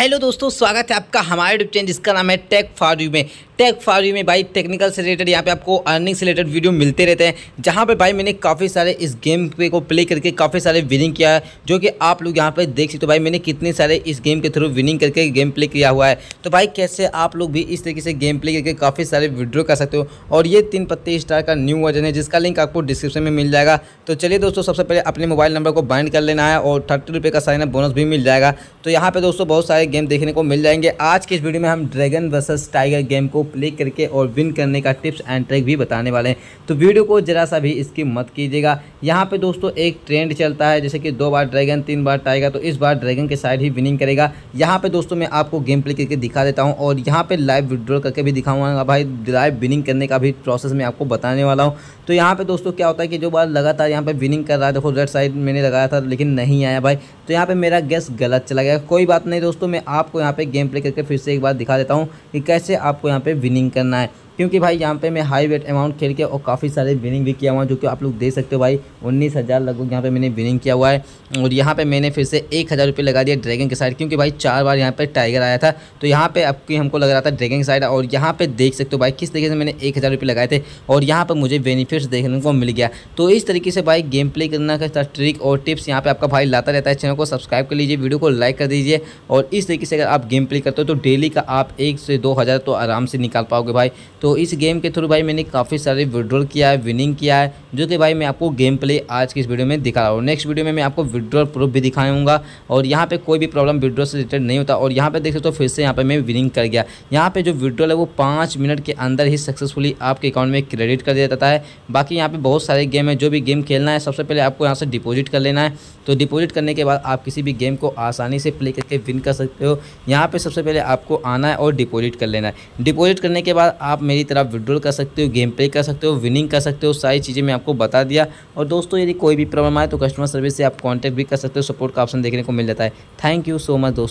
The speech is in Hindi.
हेलो दोस्तों स्वागत है आपका हमारे यूट्यूब चैनल जिसका नाम है टेक फॉर यू में टेक फॉर यू में भाई टेक्निकल से रिलेटेड यहाँ पे आपको अर्निंग से रिलेटेड वीडियो मिलते रहते हैं जहाँ पे भाई मैंने काफ़ी सारे इस गेम पे को प्ले करके काफ़ी सारे विनिंग किया है जो कि आप लोग यहाँ पे देख सकते हो भाई मैंने कितने सारे इस गेम के थ्रू विनिंग करके गेम प्ले किया हुआ है तो भाई कैसे आप लोग भी इस तरीके से गेम प्ले करके काफ़ी सारे विड्रॉ कर सकते हो और ये तीन पत्ते स्टार का न्यू वर्जन है जिसका लिंक आपको डिस्क्रिप्शन में मिल जाएगा तो चलिए दोस्तों सबसे पहले अपने मोबाइल नंबर को बाइंड कर लेना है और थर्टी का साइन बोनस भी मिल जाएगा तो यहाँ पर दोस्तों बहुत सारे गेम देखने को मिल जाएंगे आज के इस वीडियो में हम ड्रैगन वर्सेस टाइगर गेम को प्ले करके और विन करने का टिप्स एंड ट्रिक भी बताने वाले हैं तो वीडियो को ज़रा सा भी इसकी मत कीजिएगा यहाँ पे दोस्तों एक ट्रेंड चलता है जैसे कि दो बार ड्रैगन तीन बार टाइगर तो इस बार ड्रैगन के साइड ही विनिंग करेगा यहाँ पर दोस्तों मैं आपको गेम प्ले करके दिखा देता हूँ और यहाँ पर लाइव विड्रॉ करके भी दिखाऊँगा भाई लाइव विनिंग करने का भी प्रोसेस मैं आपको बताने वाला हूँ तो यहाँ पर दोस्तों क्या होता है कि जो बार लगातार यहाँ पर विनिंग कर रहा है देखो रेड साइड मैंने लगाया था लेकिन नहीं आया भाई तो यहाँ पर मेरा गैस गलत चला गया कोई बात नहीं दोस्तों मैं मैं आपको यहाँ पे गेम प्ले करके फिर से एक बार दिखा देता हूँ कि कैसे आपको यहाँ पे विनिंग करना है क्योंकि भाई यहाँ पे मैं हाई वेट अमाउंट खेल के और काफ़ी सारे विनिंग भी किया हुआ जो कि आप लोग देख सकते हो भाई उन्नीस हज़ार लगभग यहाँ पे मैंने विनिंग किया हुआ है और यहाँ पे मैंने फिर से एक हज़ार रुपये लगा दिया ड्रैगन के साइड क्योंकि भाई चार बार यहाँ पर टाइगर आया था तो यहाँ पर आपकी हमको लग रहा था ड्रैगन साइड और यहाँ पे देख सकते हो भाई किस तरीके से मैंने एक हज़ार रुपये लगाए थे और यहाँ पर मुझे बेनिफिट्स देखने को मिल गया तो इस तरीके से भाई गेम प्ले करना का ट्रिक और टिप्स यहाँ पर आपका भाई लाता रहता है चैनल को सब्सक्राइब कर लीजिए वीडियो को लाइक कर दीजिए और इस तरीके से अगर आप गेम प्ले करते हो तो डेली का आप एक से दो हज़ार तो आराम से निकाल पाओगे भाई तो तो इस गेम के थ्रू भाई मैंने काफ़ी सारे विड्रॉल किया है विनिंग किया है जो कि भाई मैं आपको गेम प्ले आज की इस वीडियो में दिखा रहा हूँ नेक्स्ट वीडियो में मैं आपको विड्रॉल प्रूफ भी दिखाऊंगा और यहाँ पर कोई भी प्रॉब्लम विड्रॉल से रिलेटेड नहीं होता और यहाँ पर देख सकते हो तो फिर से यहाँ पर मैं विनिंग कर गया यहाँ पर जो विड्रॉल है वो पाँच मिनट के अंदर ही सक्सेसफुली आपके अकाउंट में क्रेडिट कर दिया जाता है बाकी यहाँ पर बहुत सारे गेम है जो भी गेम खेलना है सबसे पहले आपको यहाँ से डिपोजिट कर लेना है तो डिपोजिट करने के बाद आप किसी भी गेम को आसानी से प्ले करके विन कर सकते हो यहाँ पर सबसे पहले आपको आना है और डिपॉजिट कर लेना है डिपोजिट करने के बाद आप मेरी मेरी तरह विड्रॉल कर सकते हो गेम प्ले कर सकते हो विनिंग कर सकते हो सारी चीज़ें मैं आपको बता दिया और दोस्तों यदि कोई भी प्रॉब्लम आए तो कस्टमर सर्विस से आप कॉन्टैक्ट भी कर सकते हो सपोर्ट का ऑप्शन देखने को मिल जाता है थैंक यू सो मच दोस्तों